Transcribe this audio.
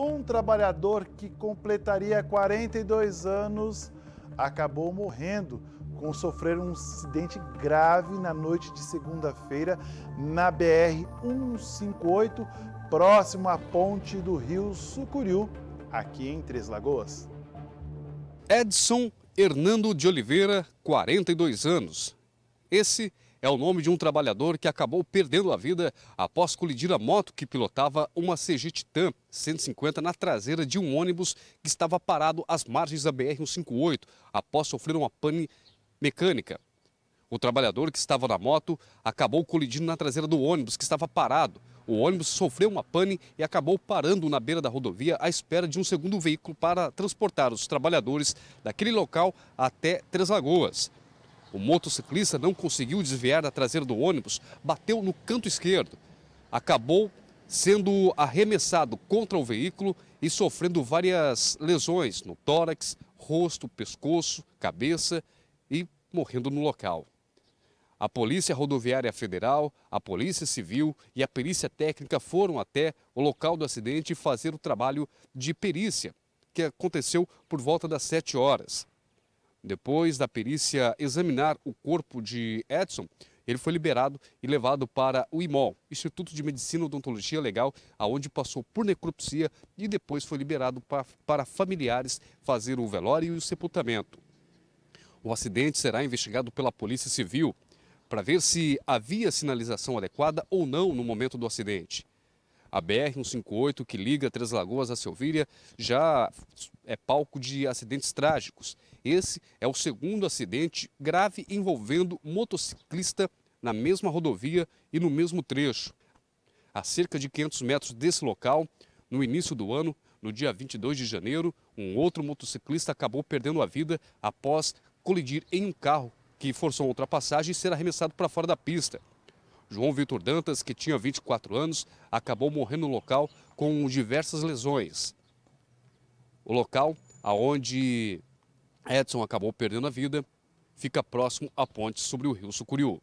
Um trabalhador que completaria 42 anos acabou morrendo com sofrer um acidente grave na noite de segunda-feira na BR 158, próximo à ponte do Rio Sucuriú, aqui em Três Lagoas. Edson Hernando de Oliveira, 42 anos. Esse é é o nome de um trabalhador que acabou perdendo a vida após colidir a moto que pilotava uma CG Titan 150 na traseira de um ônibus que estava parado às margens da BR-158 após sofrer uma pane mecânica. O trabalhador que estava na moto acabou colidindo na traseira do ônibus que estava parado. O ônibus sofreu uma pane e acabou parando na beira da rodovia à espera de um segundo veículo para transportar os trabalhadores daquele local até Três Lagoas. O motociclista não conseguiu desviar da traseira do ônibus, bateu no canto esquerdo. Acabou sendo arremessado contra o veículo e sofrendo várias lesões no tórax, rosto, pescoço, cabeça e morrendo no local. A Polícia Rodoviária Federal, a Polícia Civil e a Perícia Técnica foram até o local do acidente fazer o trabalho de perícia, que aconteceu por volta das 7 horas. Depois da perícia examinar o corpo de Edson, ele foi liberado e levado para o IMOL, Instituto de Medicina e Odontologia Legal, aonde passou por necropsia e depois foi liberado para, para familiares fazer o velório e o sepultamento. O acidente será investigado pela Polícia Civil para ver se havia sinalização adequada ou não no momento do acidente. A BR-158, que liga Três Lagoas a Selvíria, já é palco de acidentes trágicos. Esse é o segundo acidente grave envolvendo motociclista na mesma rodovia e no mesmo trecho. A cerca de 500 metros desse local, no início do ano, no dia 22 de janeiro, um outro motociclista acabou perdendo a vida após colidir em um carro que forçou a ultrapassagem e ser arremessado para fora da pista. João Vitor Dantas, que tinha 24 anos, acabou morrendo no local com diversas lesões. O local aonde Edson acabou perdendo a vida, fica próximo à ponte sobre o rio Sucuriú.